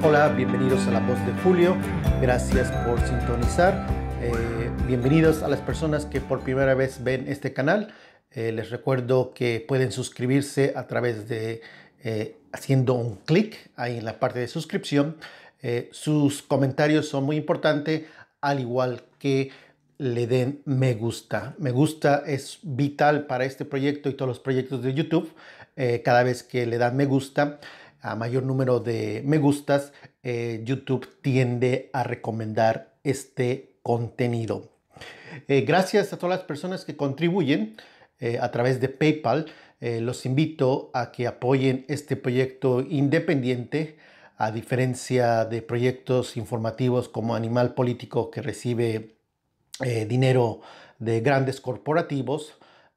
Hola, bienvenidos a La Voz de Julio. Gracias por sintonizar. Eh, bienvenidos a las personas que por primera vez ven este canal. Eh, les recuerdo que pueden suscribirse a través de eh, haciendo un clic ahí en la parte de suscripción. sus comentarios son muy importantes, al igual que le den me gusta. Me gusta es vital para este proyecto y todos los proyectos de YouTube. cada vez que le dan me gusta, a mayor número de me gustas, eh, YouTube tiende a recomendar este contenido. Eh, gracias a todas las personas que contribuyen eh, a través de PayPal. los invito a que apoyen este proyecto independiente, a diferencia de proyectos informativos como Animal Político que recibe dinero de grandes corporativos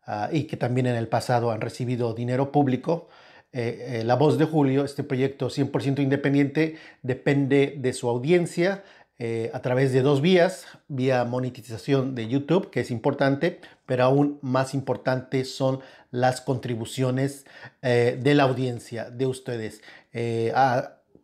ah, y que también en el pasado han recibido dinero público. Eh, eh, la Voz de Julio, este proyecto 100% independiente, depende de su audiencia eh, a través de dos vías, vía monetización de YouTube, que es importante, pero aún más importante son las contribuciones de la audiencia, de ustedes.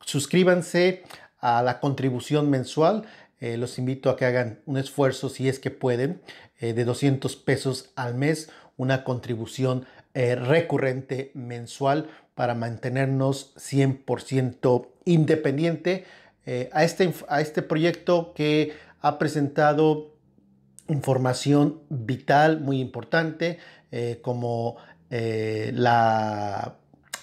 suscríbanse a la contribución mensual. los invito a que hagan un esfuerzo, si es que pueden, de 200 pesos al mes, una contribución mensual eh, recurrente mensual para mantenernos 100% independiente eh, a, este, a este proyecto que ha presentado información vital muy importante eh, como las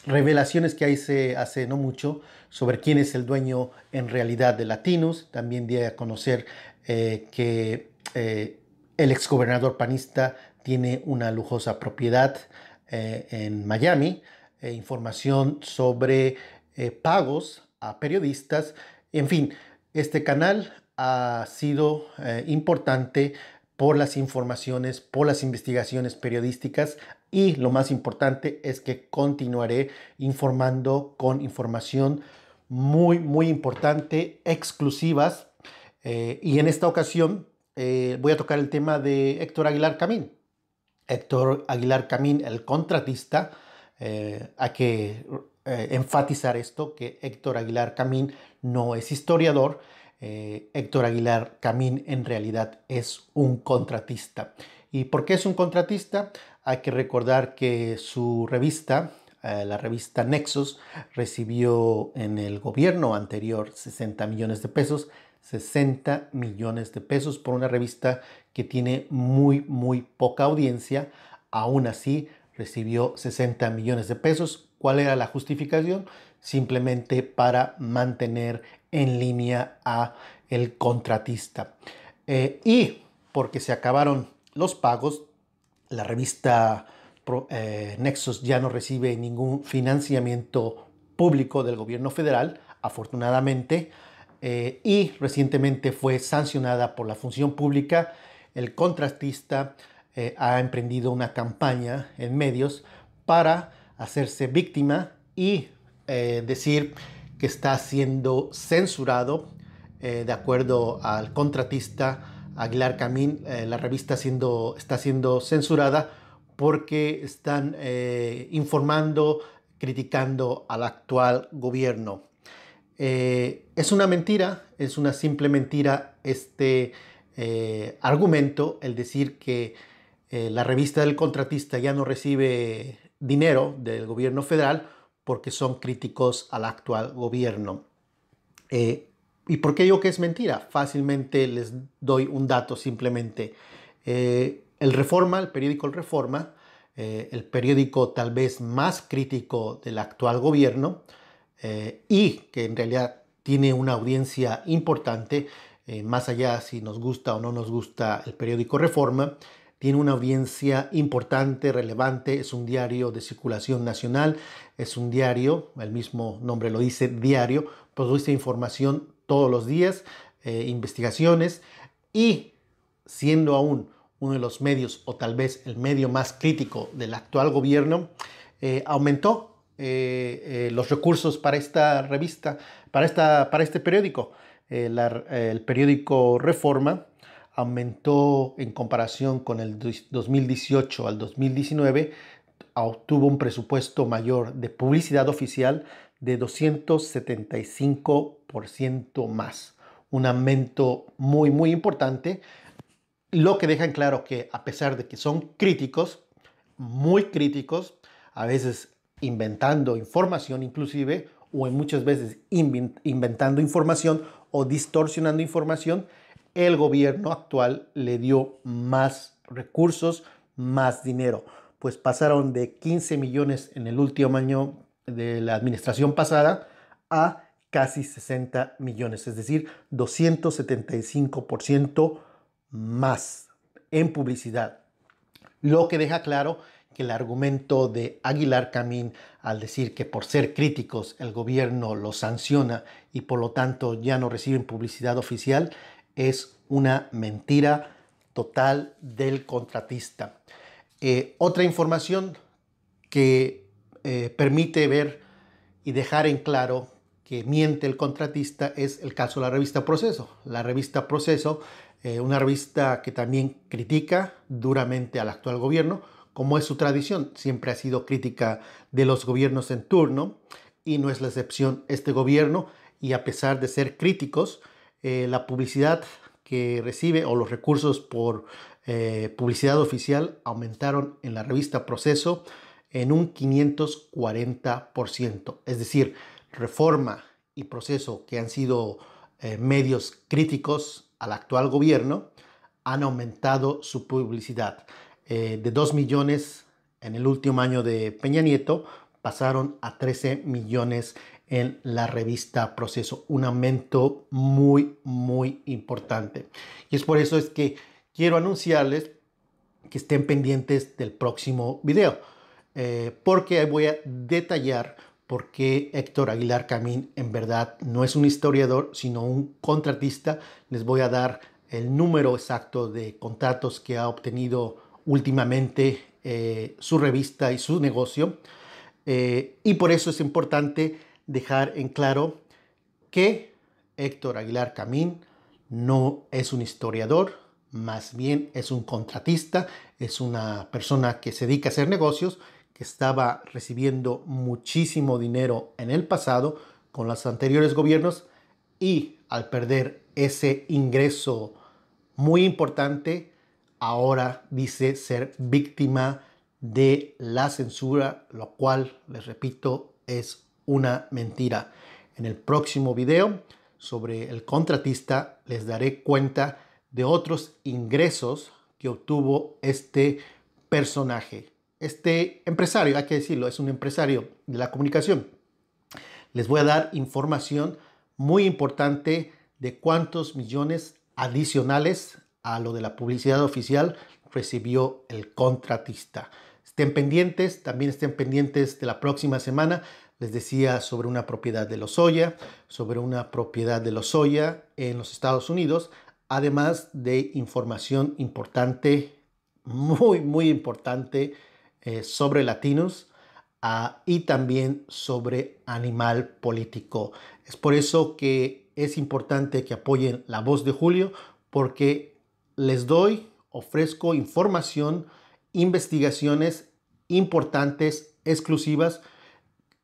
revelaciones que se hace no mucho sobre quién es el dueño en realidad de Latinos. También di a conocer que el exgobernador panista tiene una lujosa propiedad eh, en Miami, eh, información sobre eh, pagos a periodistas. En fin, este canal ha sido importante por las informaciones, por las investigaciones periodísticas y lo más importante es que continuaré informando con información muy, muy importante, exclusivas. y en esta ocasión voy a tocar el tema de Héctor Aguilar Camín. Héctor Aguilar Camín, el contratista, hay eh, que eh, enfatizar esto, que Héctor Aguilar Camín no es historiador, eh, Héctor Aguilar Camín en realidad es un contratista. ¿Y por qué es un contratista? Hay que recordar que su revista, la revista Nexus, recibió en el gobierno anterior 60 millones de pesos, 60 millones de pesos por una revista que tiene muy, muy poca audiencia, aún así recibió 60 millones de pesos. ¿Cuál era la justificación? Simplemente para mantener en línea a el contratista. Eh, y porque se acabaron los pagos, la revista eh, Nexus ya no recibe ningún financiamiento público del gobierno federal, afortunadamente, eh, y recientemente fue sancionada por la función pública el contratista eh, ha emprendido una campaña en medios para hacerse víctima y eh, decir que está siendo censurado, eh, de acuerdo al contratista Aguilar Camín, la revista está siendo censurada porque están informando, criticando al actual gobierno. es una mentira, es una simple mentira este, eh, argumento el decir que eh, la revista del contratista ya no recibe dinero del gobierno federal porque son críticos al actual gobierno. Eh, ¿Y por qué yo que es mentira? Fácilmente les doy un dato simplemente. el Reforma, el periódico El Reforma, el periódico tal vez más crítico del actual gobierno y que en realidad tiene una audiencia importante, eh, más allá si nos gusta o no nos gusta el periódico Reforma, tiene una audiencia importante, relevante, es un diario de circulación nacional, es un diario, el mismo nombre lo dice, diario, produce información todos los días, eh, investigaciones y siendo aún uno de los medios o tal vez el medio más crítico del actual gobierno, eh, aumentó los recursos para esta revista, para, esta, para este periódico. Eh, eh, el periódico Reforma aumentó en comparación con el 2018 al 2019, obtuvo un presupuesto mayor de publicidad oficial de 275% más, un aumento muy, muy importante, lo que deja en claro que a pesar de que son críticos, muy críticos, a veces inventando información inclusive, o en muchas veces inventando información o distorsionando información, el gobierno actual le dio más recursos, más dinero. Pues pasaron de 15 millones en el último año de la administración pasada a casi 60 millones, es decir, 275% más en publicidad. Lo que deja claro que el argumento de Aguilar Camín al decir que por ser críticos el gobierno los sanciona y por lo tanto ya no reciben publicidad oficial es una mentira total del contratista. Eh, otra información que eh, permite ver y dejar en claro que miente el contratista es el caso de la revista Proceso. La revista Proceso, eh, una revista que también critica duramente al actual gobierno, como es su tradición. Siempre ha sido crítica de los gobiernos en turno y no es la excepción este gobierno. Y a pesar de ser críticos, eh, la publicidad que recibe o los recursos por eh, publicidad oficial aumentaron en la revista Proceso en un 540%. Es decir, reforma y proceso que han sido eh, medios críticos al actual gobierno han aumentado su publicidad. Eh, de 2 millones en el último año de Peña Nieto pasaron a 13 millones en la revista Proceso, un aumento muy, muy importante. Y es por eso es que quiero anunciarles que estén pendientes del próximo video, eh, porque ahí voy a detallar por qué Héctor Aguilar Camín en verdad no es un historiador, sino un contratista. Les voy a dar el número exacto de contratos que ha obtenido últimamente eh, su revista y su negocio. Eh, y por eso es importante dejar en claro que Héctor Aguilar Camín no es un historiador, más bien es un contratista, es una persona que se dedica a hacer negocios, que estaba recibiendo muchísimo dinero en el pasado con los anteriores gobiernos y al perder ese ingreso muy importante, ahora dice ser víctima de la censura, lo cual, les repito, es una mentira. En el próximo video sobre el contratista les daré cuenta de otros ingresos que obtuvo este personaje. Este empresario, hay que decirlo, es un empresario de la comunicación. Les voy a dar información muy importante de cuántos millones adicionales a lo de la publicidad oficial recibió el contratista. Estén pendientes, también estén pendientes de la próxima semana. Les decía sobre una propiedad de Lozoya, sobre una propiedad de Lozoya en los Estados Unidos, además de información importante, muy, muy importante eh, sobre latinos ah, y también sobre animal político. Es por eso que es importante que apoyen la voz de Julio porque les doy, ofrezco información, investigaciones importantes, exclusivas,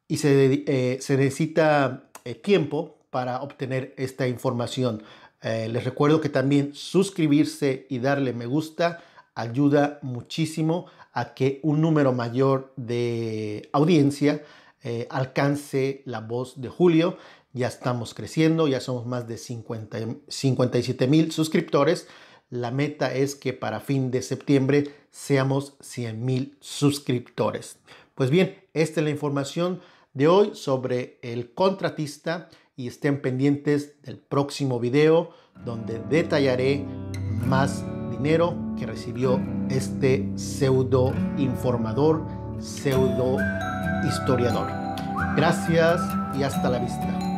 y se, eh, necesita eh, tiempo para obtener esta información. Eh, les recuerdo que también suscribirse y darle me gusta ayuda muchísimo a que un número mayor de audiencia alcance la voz de Julio. Ya estamos creciendo, ya somos más de 57 mil suscriptores. La meta es que para fin de septiembre seamos mil suscriptores. Pues bien, esta es la información de hoy sobre el contratista y estén pendientes del próximo video donde detallaré más dinero que recibió este pseudo informador, pseudo historiador. Gracias y hasta la vista.